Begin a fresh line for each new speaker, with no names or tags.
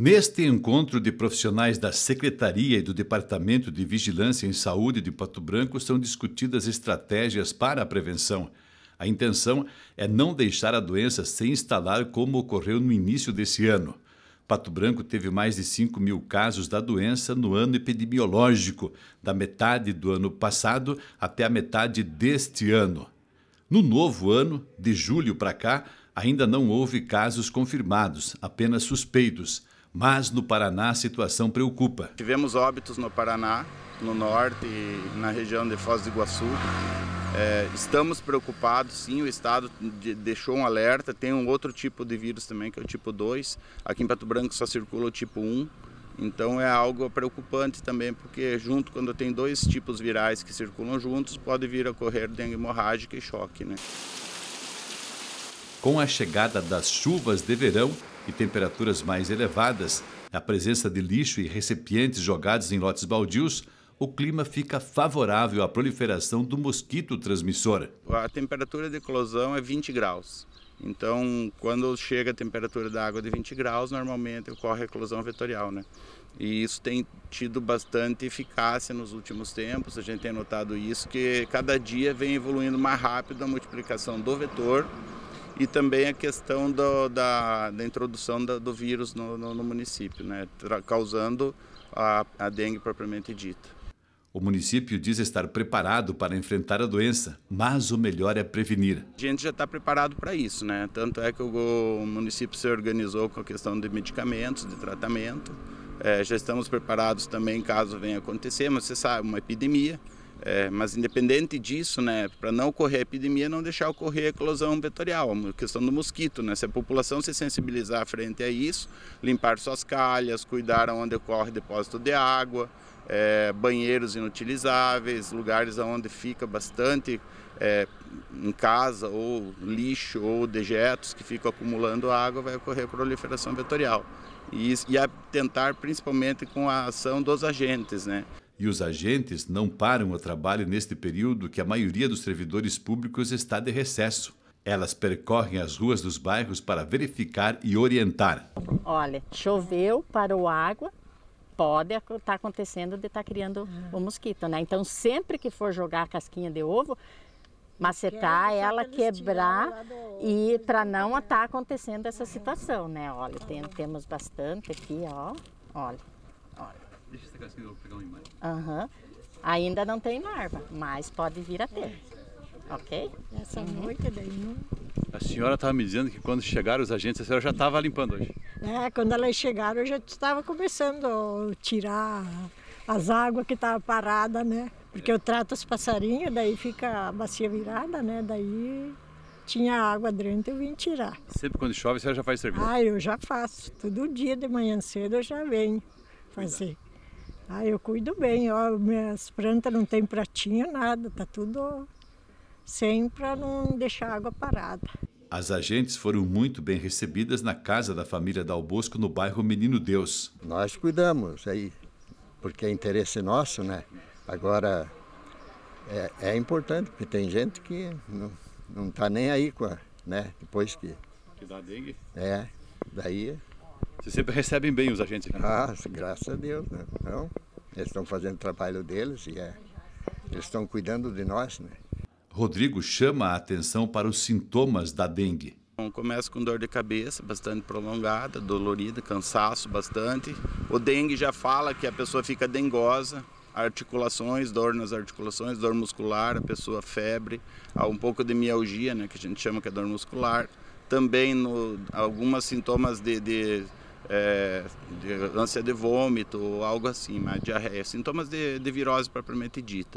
Neste encontro de profissionais da Secretaria e do Departamento de Vigilância em Saúde de Pato Branco são discutidas estratégias para a prevenção. A intenção é não deixar a doença se instalar como ocorreu no início desse ano. Pato Branco teve mais de 5 mil casos da doença no ano epidemiológico, da metade do ano passado até a metade deste ano. No novo ano, de julho para cá, ainda não houve casos confirmados, apenas suspeitos. Mas no Paraná a situação preocupa.
Tivemos óbitos no Paraná, no norte e na região de Foz do Iguaçu. É, estamos preocupados, sim, o Estado de, deixou um alerta. Tem um outro tipo de vírus também, que é o tipo 2. Aqui em Pato Branco só circula o tipo 1. Então é algo preocupante também, porque junto, quando tem dois tipos virais que circulam juntos, pode vir a ocorrer dengue hemorrágica e choque. Né?
Com a chegada das chuvas de verão, e temperaturas mais elevadas, a presença de lixo e recipientes jogados em lotes baldios, o clima fica favorável à proliferação do mosquito transmissor.
A temperatura de eclosão é 20 graus. Então, quando chega a temperatura da água de 20 graus, normalmente ocorre a eclosão vetorial, né? E isso tem tido bastante eficácia nos últimos tempos, a gente tem notado isso, que cada dia vem evoluindo mais rápido a multiplicação do vetor e também a questão do, da, da, introdução do vírus no, no, no município, né, causando a, a dengue propriamente dita. O
município diz estar preparado para enfrentar a doença, mas o melhor é prevenir.
A gente já está preparado para isso, né? Tanto é que o município se organizou com a questão de medicamentos, de tratamento. É, já estamos preparados também caso venha acontecer, mas você sabe, uma epidemia. É, mas independente disso, né, para não ocorrer a epidemia, não deixar ocorrer a eclosão vetorial, a questão do mosquito, né? Se a população se sensibilizar frente a isso, limpar suas calhas, cuidar onde ocorre depósito de água, é, banheiros inutilizáveis, lugares onde fica bastante é, em casa ou lixo ou dejetos que ficam acumulando água, vai ocorrer proliferação vetorial. E, e a tentar principalmente com a ação dos agentes, né? e os agentes
não param o trabalho neste período que a maioria dos servidores públicos está de recesso. Elas percorrem as ruas dos bairros para verificar e orientar.
Olha, choveu, parou água, pode estar tá acontecendo de estar tá criando hum. o mosquito, né? Então, sempre que for jogar a casquinha de ovo, macetar ela, quebrar e para não estar tá acontecendo essa situação, né? Olha, tem, temos bastante aqui, ó. Olha, olha. Deixa essa casquinha, eu vou pegar um imã. Uhum. Ainda não tem larva, mas pode vir a ter. Ok? Essa uhum. noite é daí não... Né?
A senhora estava me dizendo que quando chegaram os agentes, a senhora já estava limpando hoje.
É, quando elas chegaram, eu já estava começando a tirar as águas que estavam paradas, né? Porque eu trato os passarinhos, daí fica a bacia virada, né? Daí tinha água dentro, eu vim tirar.
Sempre quando chove, a senhora já faz serviço?
Ah, eu já faço. Todo dia de manhã cedo eu já venho fazer. Cuidado. Ah, eu cuido bem, ó, minhas plantas não tem pratinha, nada, tá tudo sem para não deixar a água parada.
As agentes foram muito bem recebidas na casa da família Dal Bosco, no bairro Menino Deus. Nós cuidamos aí, porque é interesse nosso, né? Agora, é, é importante, porque tem gente que não, não tá nem aí com a, né? Depois que... Que dá dengue? É, daí... Vocês sempre recebem bem os agentes aqui? Ah, graças a Deus, né? Então, eles estão fazendo o trabalho deles e é, eles estão cuidando de nós, né? Rodrigo chama a atenção para os sintomas da dengue.
Bom, começa com dor de cabeça bastante prolongada, dolorida, cansaço bastante. O dengue já fala que a pessoa fica dengosa, articulações, dor nas articulações, dor muscular, a pessoa febre, há um pouco de mialgia, né, que a gente chama que é dor muscular. Também no, alguns sintomas de, de é, de ânsia de vômito, algo assim, mas diarreia, sintomas de, de virose propriamente dita.